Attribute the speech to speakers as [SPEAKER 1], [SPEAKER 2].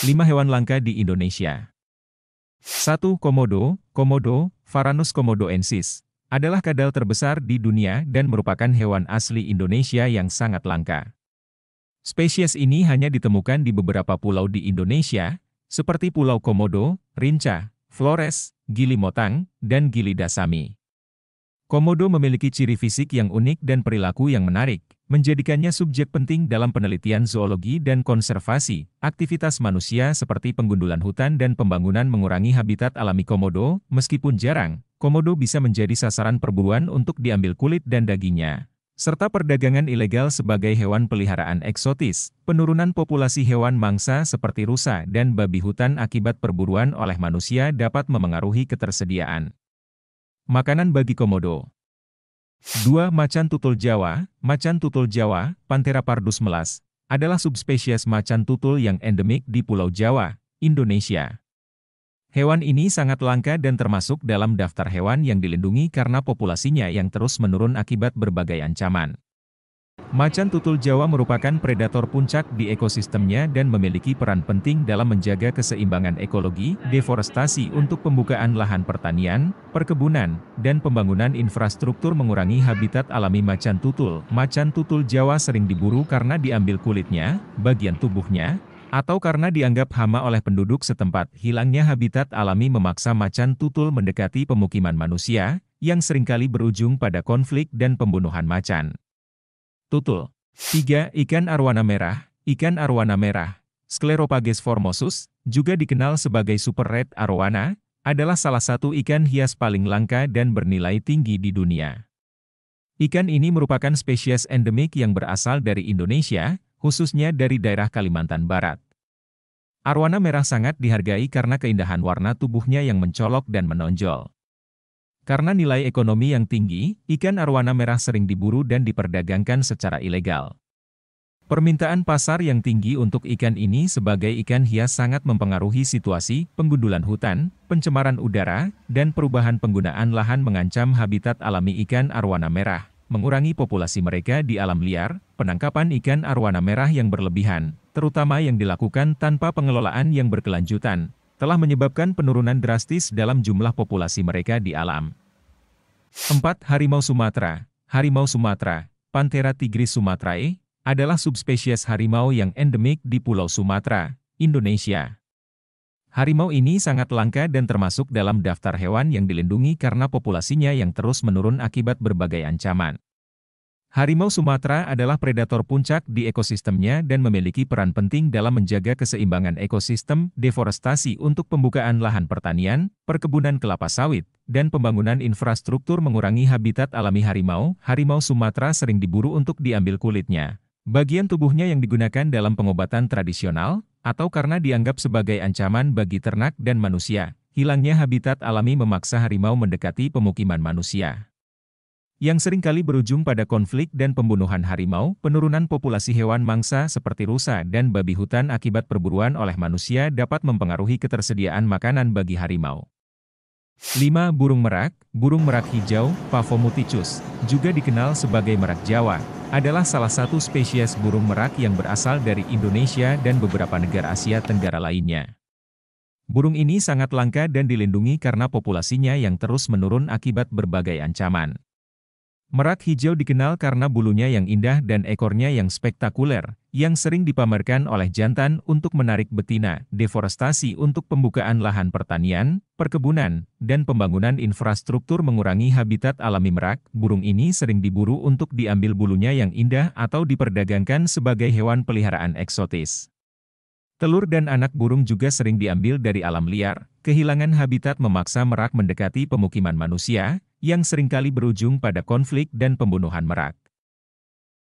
[SPEAKER 1] 5 hewan langka di Indonesia. 1. Komodo, Komodo, Varanus komodoensis, adalah kadal terbesar di dunia dan merupakan hewan asli Indonesia yang sangat langka. Spesies ini hanya ditemukan di beberapa pulau di Indonesia, seperti Pulau Komodo, Rinca, Flores, Gili Motang, dan Gili Dasami. Komodo memiliki ciri fisik yang unik dan perilaku yang menarik, menjadikannya subjek penting dalam penelitian zoologi dan konservasi. Aktivitas manusia seperti penggundulan hutan dan pembangunan mengurangi habitat alami komodo, meskipun jarang, komodo bisa menjadi sasaran perburuan untuk diambil kulit dan dagingnya. Serta perdagangan ilegal sebagai hewan peliharaan eksotis, penurunan populasi hewan mangsa seperti rusa dan babi hutan akibat perburuan oleh manusia dapat memengaruhi ketersediaan makanan bagi komodo. 2. Macan tutul Jawa Macan tutul Jawa, Panthera pardus melas, adalah subspesies macan tutul yang endemik di Pulau Jawa, Indonesia. Hewan ini sangat langka dan termasuk dalam daftar hewan yang dilindungi karena populasinya yang terus menurun akibat berbagai ancaman. Macan tutul Jawa merupakan predator puncak di ekosistemnya dan memiliki peran penting dalam menjaga keseimbangan ekologi, deforestasi untuk pembukaan lahan pertanian, perkebunan, dan pembangunan infrastruktur mengurangi habitat alami macan tutul. Macan tutul Jawa sering diburu karena diambil kulitnya, bagian tubuhnya, atau karena dianggap hama oleh penduduk setempat. Hilangnya habitat alami memaksa macan tutul mendekati pemukiman manusia, yang seringkali berujung pada konflik dan pembunuhan macan. Tutul. 3. Ikan arwana merah. Ikan arwana merah, Scleropages formosus, juga dikenal sebagai super red arwana, adalah salah satu ikan hias paling langka dan bernilai tinggi di dunia. Ikan ini merupakan spesies endemik yang berasal dari Indonesia, khususnya dari daerah Kalimantan Barat. Arwana merah sangat dihargai karena keindahan warna tubuhnya yang mencolok dan menonjol. Karena nilai ekonomi yang tinggi, ikan arwana merah sering diburu dan diperdagangkan secara ilegal. Permintaan pasar yang tinggi untuk ikan ini sebagai ikan hias sangat mempengaruhi situasi penggundulan hutan, pencemaran udara, dan perubahan penggunaan lahan mengancam habitat alami ikan arwana merah, mengurangi populasi mereka di alam liar, penangkapan ikan arwana merah yang berlebihan, terutama yang dilakukan tanpa pengelolaan yang berkelanjutan, telah menyebabkan penurunan drastis dalam jumlah populasi mereka di alam. 4. Harimau Sumatera Harimau Sumatera, Panthera tigris sumatrae, adalah subspesies harimau yang endemik di Pulau Sumatera, Indonesia. Harimau ini sangat langka dan termasuk dalam daftar hewan yang dilindungi karena populasinya yang terus menurun akibat berbagai ancaman. Harimau Sumatera adalah predator puncak di ekosistemnya dan memiliki peran penting dalam menjaga keseimbangan ekosistem, deforestasi untuk pembukaan lahan pertanian, perkebunan kelapa sawit, dan pembangunan infrastruktur mengurangi habitat alami harimau. Harimau Sumatera sering diburu untuk diambil kulitnya. Bagian tubuhnya yang digunakan dalam pengobatan tradisional, atau karena dianggap sebagai ancaman bagi ternak dan manusia. Hilangnya habitat alami memaksa harimau mendekati pemukiman manusia yang seringkali berujung pada konflik dan pembunuhan harimau, penurunan populasi hewan mangsa seperti rusa dan babi hutan akibat perburuan oleh manusia dapat mempengaruhi ketersediaan makanan bagi harimau. 5. Burung merak, burung merak hijau, Pavomuticus, juga dikenal sebagai merak Jawa, adalah salah satu spesies burung merak yang berasal dari Indonesia dan beberapa negara Asia Tenggara lainnya. Burung ini sangat langka dan dilindungi karena populasinya yang terus menurun akibat berbagai ancaman. Merak hijau dikenal karena bulunya yang indah dan ekornya yang spektakuler, yang sering dipamerkan oleh jantan untuk menarik betina, deforestasi untuk pembukaan lahan pertanian, perkebunan, dan pembangunan infrastruktur mengurangi habitat alami merak. Burung ini sering diburu untuk diambil bulunya yang indah atau diperdagangkan sebagai hewan peliharaan eksotis. Telur dan anak burung juga sering diambil dari alam liar. Kehilangan habitat memaksa merak mendekati pemukiman manusia, yang seringkali berujung pada konflik dan pembunuhan merak.